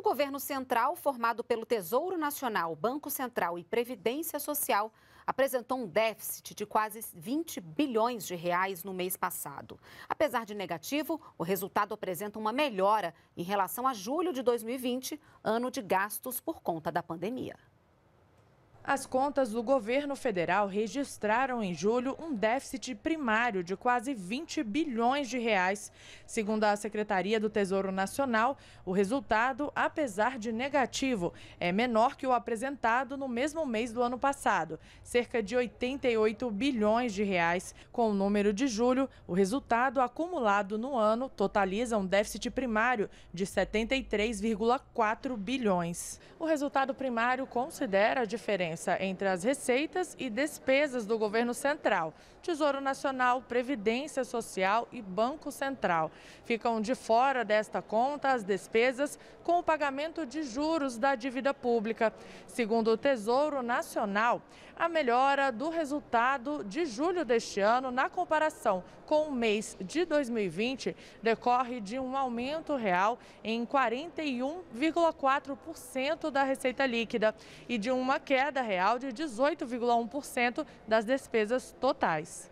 O governo central, formado pelo Tesouro Nacional, Banco Central e Previdência Social, apresentou um déficit de quase 20 bilhões de reais no mês passado. Apesar de negativo, o resultado apresenta uma melhora em relação a julho de 2020, ano de gastos por conta da pandemia. As contas do governo federal registraram em julho um déficit primário de quase 20 bilhões de reais. Segundo a Secretaria do Tesouro Nacional, o resultado, apesar de negativo, é menor que o apresentado no mesmo mês do ano passado, cerca de 88 bilhões de reais. Com o número de julho, o resultado acumulado no ano totaliza um déficit primário de 73,4 bilhões. O resultado primário considera a diferença diferença entre as receitas e despesas do governo central. Tesouro Nacional, Previdência Social e Banco Central. Ficam de fora desta conta as despesas com o pagamento de juros da dívida pública. Segundo o Tesouro Nacional, a melhora do resultado de julho deste ano na comparação com o mês de 2020 decorre de um aumento real em 41,4% da receita líquida e de uma queda real de 18,1% das despesas totais.